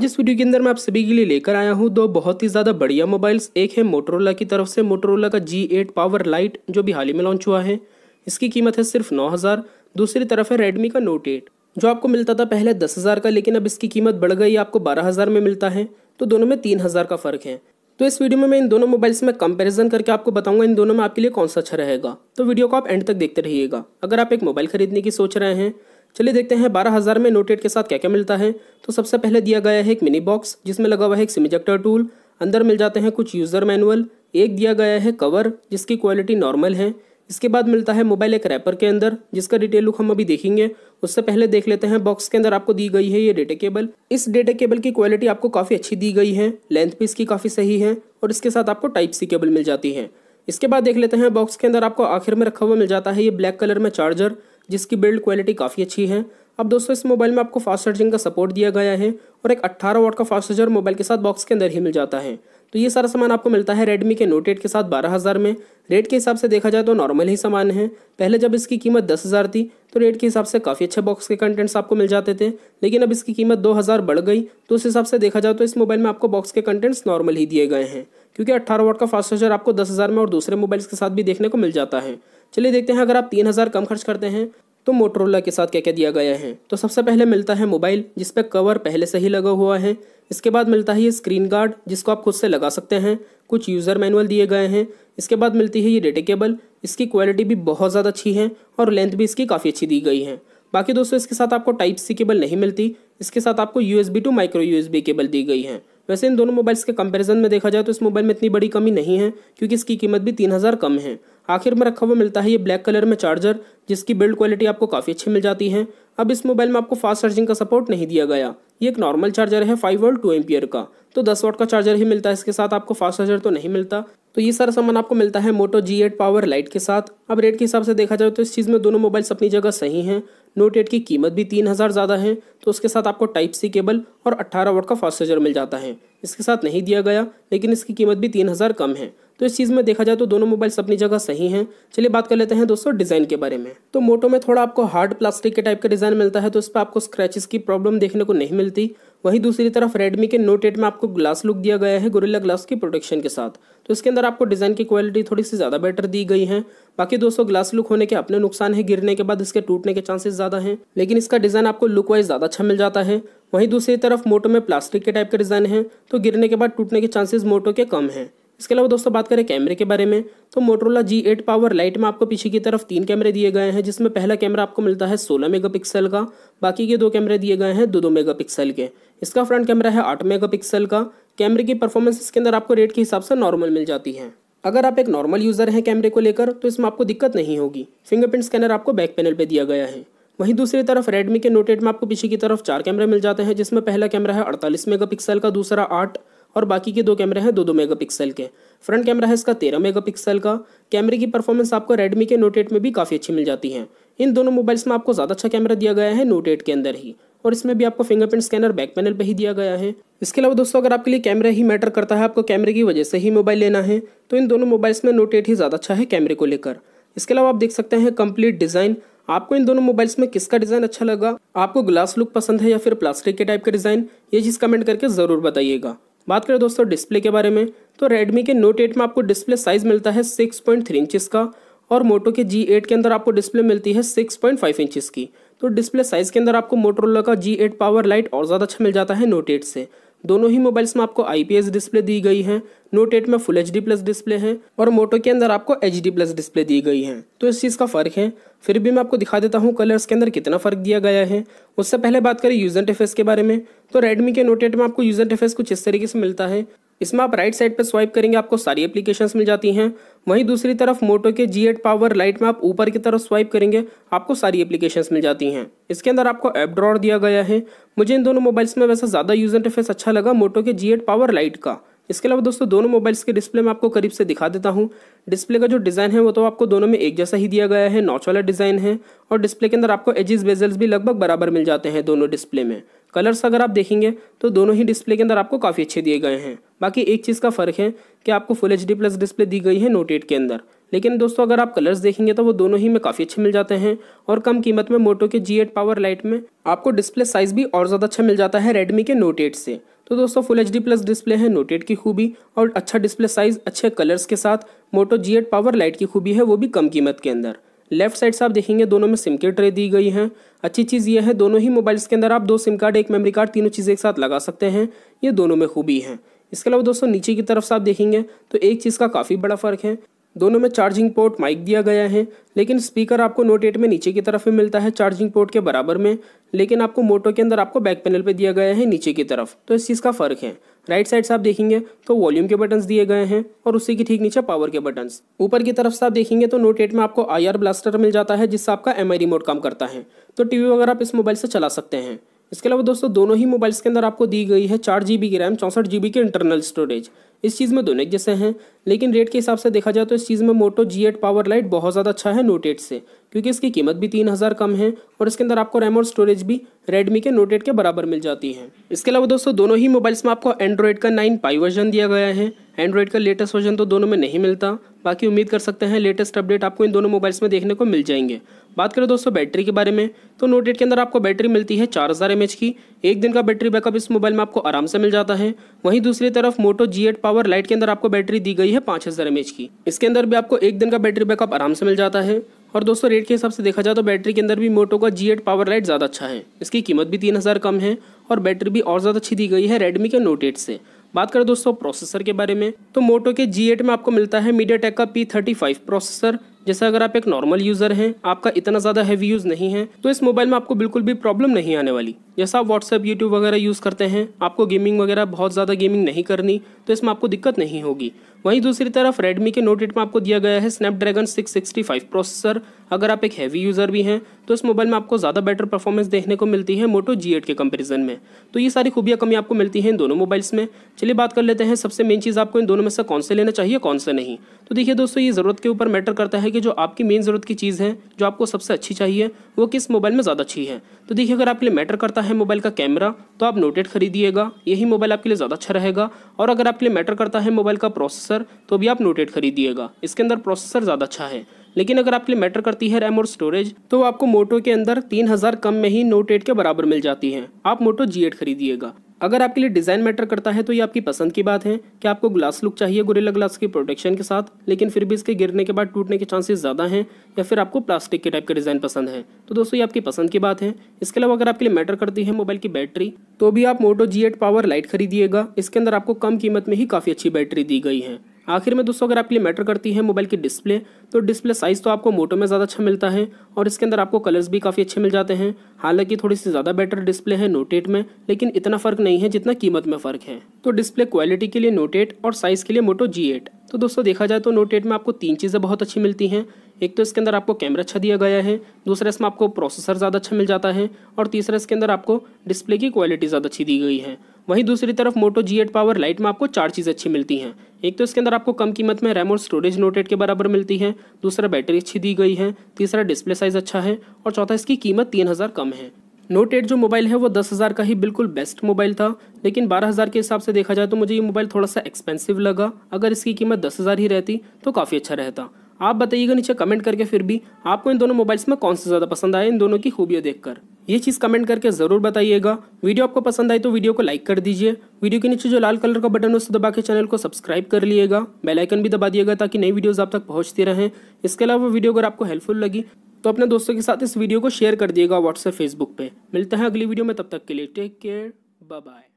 जिस वीडियो के अंदर मैं आप सभी के लिए लेकर आया हूँ दो बहुत ही ज़्यादा बढ़िया मोबाइल्स एक है मोटरोला की तरफ से मोटरोला का जी पावर लाइट जो भी हाल ही में लॉन्च हुआ है इसकी कीमत है सिर्फ नौ हज़ार दूसरी तरफ है रेडमी का नोट एट जो आपको मिलता था पहले दस हज़ार का लेकिन अब इसकी कीमत बढ़ गई आपको बारह हज़ार में मिलता है तो दोनों में तीन हज़ार का फ़र्क है तो इस वीडियो में मैं इन दोनों मोबाइल्स में कंपेरिजन करके आपको बताऊंगा इन दोनों में आपके लिए कौन सा अच्छा रहेगा तो वीडियो को आप एंड तक देखते रहिएगा अगर आप एक मोबाइल खरीदने की सोच रहे हैं चलिए देखते हैं बारह हज़ार में नोटेट के साथ क्या क्या मिलता है तो सबसे पहले दिया गया है एक मिनी बॉक्स जिसमें लगा हुआ है एक सिमिजेक्टर टूल अंदर मिल जाते हैं कुछ यूज़र मैनुअल एक दिया गया है कवर जिसकी क्वालिटी नॉर्मल है इसके बाद मिलता है मोबाइल एक रैपर के अंदर जिसका डिटेल लुक हम अभी देखेंगे उससे पहले देख लेते हैं बॉक्स के अंदर आपको दी गई है ये डेटा केबल इस डेटा केबल की क्वालिटी आपको काफ़ी अच्छी दी गई है लेंथ भी इसकी काफ़ी सही है और इसके साथ आपको टाइप सी केबल मिल जाती है इसके बाद देख लेते हैं बॉक्स के अंदर आपको आखिर में रखा हुआ मिल जाता है ये ब्लैक कलर में चार्जर जिसकी बिल्ड क्वालिटी काफ़ी अच्छी है अब दोस्तों इस मोबाइल में आपको फास्ट चार्जिंग का सपोर्ट दिया गया है और एक 18 वोट का फास्ट चार्जर मोबाइल के साथ बॉक्स के अंदर ही मिल जाता है तो ये सारा सामान आपको मिलता है रेडमी के नोट एट के साथ बारह हज़ार में रेट के हिसाब से देखा जाए तो नॉर्मल ही सामान है पहले जब इसकी कीमत दस हज़ार थी तो रेट के हिसाब से काफ़ी अच्छे बॉक्स के कंटेंट्स आपको मिल जाते थे लेकिन अब इसकी कीमत दो हज़ार बढ़ गई तो उस हिसाब से देखा जाए तो इस मोबाइल में आपको बॉक्स के कंटेंट्स नॉर्मल ही दिए गए हैं क्योंकि अट्ठारह वाट का फास्ट चार्जर आपको दस हज़ार में और दूसरे मोबाइल्स के साथ भी देखने को मिल जाता है चलिए देखते हैं अगर आप तीन हज़ार कम खर्च करते हैं तो मोटरोला के साथ क्या क्या दिया गया है तो सबसे पहले मिलता है मोबाइल जिस पर कवर पहले से ही लगा हुआ है इसके बाद मिलता है ये स्क्रीन गार्ड जिसको आप खुद से लगा सकते हैं कुछ यूज़र मैनुअल दिए गए हैं इसके बाद मिलती है ये डेटे केबल इसकी क्वालिटी भी बहुत ज़्यादा अच्छी है और लेंथ भी इसकी काफ़ी अच्छी दी गई है बाकी दोस्तों इसके साथ आपको टाइप सी केबल नहीं मिलती इसके साथ आपको U to micro U cable दी गई है वैसे इन दोनों मोबाइल्स के कंपैरिजन में देखा जाए तो इस मोबाइल में इतनी बड़ी कमी नहीं है क्योंकि इसकी कीमत भी तीन हज़ार कम है आखिर में रखा हुआ मिलता है ये ब्लैक कलर में चार्जर जिसकी बिल्ड क्वालिटी आपको काफ़ी अच्छी मिल जाती है अब इस मोबाइल में आपको फास्ट चार्जिंग का सपोर्ट नहीं दिया गया ये एक नॉर्मल चार्जर है फाइव वोल्ट टू एम का तो दस वोट का चार्जर ही मिलता है इसके साथ आपको फास्ट चार्जर तो नहीं मिलता तो ये सारा सामान आपको मिलता है Moto G eight Power Lite के साथ अब रेट के हिसाब से देखा जाए तो इस चीज़ में दोनों मोबाइल्स अपनी जगह सही हैं नोट एट की कीमत भी तीन हज़ार ज़्यादा है तो उसके साथ आपको टाइप सी केबल और अट्ठारह वोट का फास्ट चार्जर मिल जाता है इसके साथ नहीं दिया गया लेकिन इसकी कीमत भी तीन हज़ार कम है तो इस चीज़ में देखा जाए तो दोनों मोबाइल्स अपनी जगह सही हैं चलिए बात कर लेते हैं दोस्तों डिज़ाइन के बारे में तो मोटो में थोड़ा आपको हार्ड प्लास्टिक के टाइप का डिज़ाइन मिलता है तो इस पर आपको स्क्रैचेस की प्रॉब्लम देखने को नहीं मिलती वहीं दूसरी तरफ रेडमी के नोट एट में आपको ग्लास लुक दिया गया है गोरिल्ला ग्लास की प्रोटेक्शन के साथ तो इसके अंदर आपको डिज़ाइन की क्वालिटी थोड़ी सी ज़्यादा बेटर दी गई है बाकी दोस्तों ग्लास लुक होने के अपने नुकसान है गिरने के बाद इसके टूटने के चांसेस ज़्यादा हैं लेकिन इसका डिज़ाइन आपको लुक वाइज ज़्यादा अच्छा मिल जाता है वहीं दूसरी तरफ मोटो में प्लास्टिक के टाइप का डिज़ाइन है तो गिरने के बाद टूटने के चांसेज मोटो के कम हैं इसके अलावा दोस्तों बात करें कैमरे के बारे में तो Motorola G eight Power Lite में आपको पीछे की तरफ तीन कैमरे दिए गए हैं जिसमें पहला कैमरा आपको मिलता है 16 मेगापिक्सल का बाकी के दो कैमरे दिए गए हैं दो दो मेगापिक्सल के इसका फ्रंट कैमरा है आठ मेगापिक्सल का कैमरे की परफॉर्मेंस इसके अंदर आपको रेट के हिसाब से नॉर्मल मिल जाती है अगर आप एक नॉर्मल यूज़र हैं कैमरे को लेकर तो इसमें आपको दिक्कत नहीं होगी फिंगरप्रिंट स्कैनर आपको बैक पैनल पर दिया गया है वहीं दूसरी तरफ रेडमी के नोट एट में आपको पीछे की तरफ चार कैमरे मिल जाते हैं जिसमें पहला कैमरा है अड़तालीस मेगापिक्सल का दूसरा आठ और बाकी के दो कैमरे हैं दो दो मेगापिक्सल के फ्रंट कैमरा है इसका तेरह मेगापिक्सल का कैमरे की परफॉर्मेंस आपको रेडमी के नोट एट में भी काफ़ी अच्छी मिल जाती है इन दोनों मोबाइल्स में आपको ज़्यादा अच्छा कैमरा दिया गया है नोट एट के अंदर ही और इसमें भी आपको फिंगरप्रिंट स्कैनर बैक पैनल पर ही दिया गया है इसके अलावा दोस्तों अगर आपके लिए कैमरा ही मैटर करता है आपको कैमरे की वजह से ही मोबाइल लेना है तो इन दोनों मोबाइल्स में नोट एट ही ज़्यादा अच्छा है कैमरे को लेकर इसके अलावा आप देख सकते हैं कंप्लीट डिज़ाइन आपको इन दोनों मोबाइल्स में किसका डिज़ाइन अच्छा लगा आपको ग्लास लुक पसंद है या फिर प्लास्टिक के टाइप का डिज़ाइन ये चीज़ कमेंट करके ज़रूर बताइएगा बात करें दोस्तों डिस्प्ले के बारे में तो रेडमी के नोट एट में आपको डिस्प्ले साइज़ मिलता है सिक्स पॉइंट थ्री इंचिस का और मोटो के जी एट के अंदर आपको डिस्प्ले मिलती है सिक्स पॉइंट फाइव इंचिस की तो डिस्प्ले साइज़ के अंदर आपको मोटरोला का जी एट पावर लाइट और ज़्यादा अच्छा मिल जाता है नोट एट से दोनों ही मोबाइल्स में आपको आईपीएस डिस्प्ले दी गई है नोट एट में full H D plus display है और मोटो के अंदर आपको एच डी प्लस डिस्प्ले दी गई है तो इस चीज़ का फ़र्क है फिर भी मैं आपको दिखा देता हूँ कलर्स के अंदर कितना फ़र्क दिया गया है उससे पहले बात करें यूजर इंटरफेस के बारे में तो रेडमी के नोट एट में आपको यूजर इंटरफेस कुछ इस तरीके से मिलता है इसमें आप राइट साइड पर स्वाइप करेंगे आपको सारी एप्लीकेशन मिल जाती हैं वहीं दूसरी तरफ मोटो के जी एट पावर लाइट में आप ऊपर की तरफ स्वाइप करेंगे आपको सारी एप्लीकेशन मिल जाती हैं इसके अंदर आपको एप ड्रॉर दिया गया है मुझे इन दोनों मोबाइल्स में वैसा ज़्यादा यूज़ इंटरफेस अच्छा लगा मोटो के जी एट पावर लाइट का इसके अलावा दोस्तों दोनों मोबाइल्स के डिस्प्ले में आपको करीब से दिखा देता हूँ डिस्प्ले का जो डिज़ाइन है वो तो आपको दोनों में एक जैसा ही दिया गया है नॉच वाला डिज़ाइन है और डिस्प्ले के अंदर आपको एजिस बेजल्स भी लगभग बराबर मिल जाते हैं दोनों डिस्प्ले में कलर्स अगर आप देखेंगे तो दोनों ही डिस्प्ले के अंदर आपको काफ़ी अच्छे दिए गए हैं बाकी एक चीज़ का फ़र्क है कि आपको फुल एच प्लस डिस्प्ले दी गई है नोट एट के अंदर लेकिन दोस्तों अगर आप कलर्स देखेंगे तो वो दोनों ही में काफ़ी अच्छे मिल जाते हैं और कम कीमत में मोटो के जी पावर लाइट में आपको डिस्प्ले साइज़ भी और ज़्यादा अच्छा मिल जाता है रेडमी के नोट एट से तो दोस्तों फुल एच प्लस डिस्प्ले है नोट एट की खूबी और अच्छा डिस्प्ले साइज़ अच्छे कलर्स के साथ मोटो जी पावर लाइट की खूबी है वो भी कम कीमत के अंदर लेफ्ट साइड से आप देखेंगे दोनों में सिम की ट्रे दी गई हैं अच्छी चीज़ यह है दोनों ही मोबाइल्स के अंदर आप दो सिम कार्ड एक मेमोरी कार्ड तीनों चीज़ें एक साथ लगा सकते हैं ये दोनों में खूबी है इसके अलावा दोस्तों नीचे की तरफ से आप देखेंगे तो एक चीज़ का काफ़ी बड़ा फ़र्क है दोनों में चार्जिंग पोर्ट माइक दिया गया है लेकिन स्पीकर आपको नोट एट में नीचे की तरफ ही मिलता है चार्जिंग पोर्ट के बराबर में लेकिन आपको मोटो के अंदर आपको बैक पैनल पे दिया गया है नीचे की तरफ तो इस चीज़ का फ़र्क है राइट साइड से आप देखेंगे तो वॉल्यूम के बटन्स दिए गए हैं और उसी के ठीक नीचे पावर के बटन्स ऊपर की तरफ से आप देखेंगे तो नोट एट में आपको आई ब्लास्टर मिल जाता है जिससे आपका एम रिमोट काम करता है तो टी वगैरह आप इस मोबाइल से चला सकते हैं इसके अलावा दोस्तों दोनों ही मोबाइल्स के अंदर आपको दी गई है चार जी की रैम चौंसठ जी की इंटरनल स्टोरेज इस चीज़ में दोनों एक जैसे हैं लेकिन रेट के हिसाब से देखा जाए तो इस चीज़ में Moto G eight Power Lite बहुत ज़्यादा अच्छा है नोट एट से क्योंकि इसकी कीमत भी तीन हज़ार कम है और इसके अंदर आपको रैम और स्टोरेज भी रेडमी के नोट एट के बराबर मिल जाती है इसके अलावा दोस्तों दोनों ही मोबाइल्स में आपको एंड्रॉयड का नाइन पाई वर्जन दिया गया है एंड्रॉयड का लेटेस्ट वर्जन तो दोनों में नहीं मिलता बाकी उम्मीद कर सकते हैं लेटेस्ट अपडेट आपको इन दोनों मोबाइल्स में देखने को मिल जाएंगे बात करें दोस्तों बैटरी के बारे में तो नोट एट के अंदर आपको बैटरी मिलती है चार हज़ार एम एच की एक दिन का बैटरी बैकअप इस मोबाइल में आपको आराम से मिल जाता है वहीं दूसरी तरफ Moto G eight Power Lite के अंदर आपको बैटरी दी गई है पाँच हज़ार एम एच की इसके अंदर भी आपको एक दिन का बैटरी बैकअप आराम से मिल जाता है और दोस्तों रेट के हिसाब से देखा जाए तो बैटरी के अंदर भी मोटो का जी एट पावर लाइट ज़्यादा अच्छा है इसकी कीमत भी तीन हज़ार कम है और बैटरी भी और ज़्यादा अच्छी दी गई है रेडमी के नोट एट से बात करें दोस्तों प्रोसेसर के बारे में तो मोटो के जी एट में आपको मिलता है मीडिया का पी थर्टी फाइव प्रोसेसर जैसे अगर आप एक नॉर्मल यूज़र हैं आपका इतना ज़्यादा हैवी यूज़ नहीं है तो इस मोबाइल में आपको बिल्कुल भी प्रॉब्लम नहीं आने वाली जैसा आप व्हाट्सएप यूट्यूब वगैरह यूज़ करते हैं आपको गेमिंग वगैरह बहुत ज़्यादा गेमिंग नहीं करनी तो इसमें आपको दिक्कत नहीं होगी वहीं दूसरी तरफ Redmi के नोट एट में आपको दिया गया है स्नैपड्रैगन 665 प्रोसेसर अगर आप एक हैवी यूज़र भी हैं तो इस मोबाइल में आपको ज़्यादा बेटर परफॉर्मेंस देखने को मिलती है मोटो जी के कंपैरिजन में तो ये सारी खूबियाँ कमी आपको मिलती हैं इन दोनों मोबाइल्स में चलिए बात कर लेते हैं सबसे मेन चीज़ आपको इन दोनों में से कौन से लेना चाहिए कौन से नहीं तो देखिए दोस्तों ये ज़रूरत के ऊपर मैटर करता है कि जो आपकी मेन ज़रूरत की चीज़ है जो आपको सबसे अच्छी चाहिए वो किस मोबाइल में ज़्यादा अच्छी है तो देखिए अगर आपके लिए मैटर करता है मोबाइल का कैमरा तो आप नोटेड खरीदिएगा यही मोबाइल आपके लिए ज़्यादा अच्छा रहेगा और अगर आपके लिए मैटर करता है मोबाइल का प्रोसेसर प्रोसेसर तो भी आप नोटेट खरीदिएगा इसके अंदर प्रोसेसर ज़्यादा अच्छा है लेकिन अगर आपके लिए मैटर करती है रैम और स्टोरेज तो आपको मोटो के अंदर तीन हज़ार कम में ही नोट एट के बराबर मिल जाती है आप मोटो जी एट खरीदिएगा अगर आपके लिए डिज़ाइन मैटर करता है तो ये आपकी पसंद की बात है कि आपको ग्लास लुक चाहिए गोरेला ग्लास की प्रोटेक्शन के साथ लेकिन फिर भी इसके गिरने के बाद टूटने के चांसेस ज़्यादा हैं या फिर आपको प्लास्टिक के टाइप का डिज़ाइन पसंद है तो दोस्तों ये आपकी पसंद की बात है इसके अलावा अगर आपके लिए मैटर करती है मोबाइल की बैटरी तो भी आप मोटो जी पावर लाइट खरीदिएगा इसके अंदर आपको कम कीमत में ही काफ़ी अच्छी बैटरी दी गई है आखिर में दोस्तों अगर आपके लिए मैटर करती है मोबाइल की डिस्प्ले तो डिस्प्ले साइज़ तो आपको मोटो में ज़्यादा अच्छा मिलता है और इसके अंदर आपको कलर्स भी काफ़ी अच्छे मिल जाते हैं हालांकि थोड़ी सी ज़्यादा बेटर डिस्प्ले है नोटेट में लेकिन इतना फ़र्क नहीं है जितना कीमत में फ़र्क है तो डिस्प्ले क्वालिटी के लिए नोटेट और साइज़ के लिए मोटो जी एट तो दोस्तों देखा जाए तो नोट एट में आपको तीन चीज़ें बहुत अच्छी मिलती हैं एक तो इसके अंदर आपको कैमरा अच्छा दिया गया है दूसरा इसमें आपको प्रोसेसर ज़्यादा अच्छा मिल जाता है और तीसरा इसके अंदर आपको डिस्प्ले की क्वालिटी ज़्यादा अच्छी दी गई है वहीं दूसरी तरफ Moto G eight Power Lite में आपको चार चीज़ें अच्छी मिलती हैं एक तो इसके अंदर आपको कम कीमत में रैम और स्टोरेज नोटेड के बराबर मिलती है दूसरा बैटरी अच्छी दी गई है तीसरा डिस्प्ले साइज़ अच्छा है और चौथा इसकी कीमत तीन हज़ार कम है नोट एट जो मोबाइल है वो दस हज़ार का ही बिल्कुल बेस्ट मोबाइल था लेकिन बारह हज़ार के हिसाब से देखा जाए तो मुझे ये मोबाइल थोड़ा सा एक्सपेंसिव लगा अगर इसकी कीमत दस हज़ार ही रहती तो काफ़ी अच्छा रहता आप बताइएगा नीचे कमेंट करके फिर भी आपको इन दोनों मोबाइल्स में कौन से ज़्यादा पसंद आए इन दोनों की खूबियाँ देखकर ये चीज़ कमेंट करके ज़रूर बताइएगा वीडियो आपको पसंद आई तो वीडियो को लाइक कर दीजिए वीडियो के नीचे जो लाल कलर का बटन है उसे दबा के चैनल को सब्सक्राइब कर लीजिएगा आइकन भी दबा दिएगा ताकि नई वीडियोज़ आप तक पहुँचती रहें इसके अलावा वीडियो अगर आपको हेल्पफुल लगी तो अपने दोस्तों के साथ इस वीडियो को शेयर कर दिएगा व्हाट्सएप फेसबुक पे मिलते हैं अगली वीडियो में तब तक के लिए टेक केयर बाय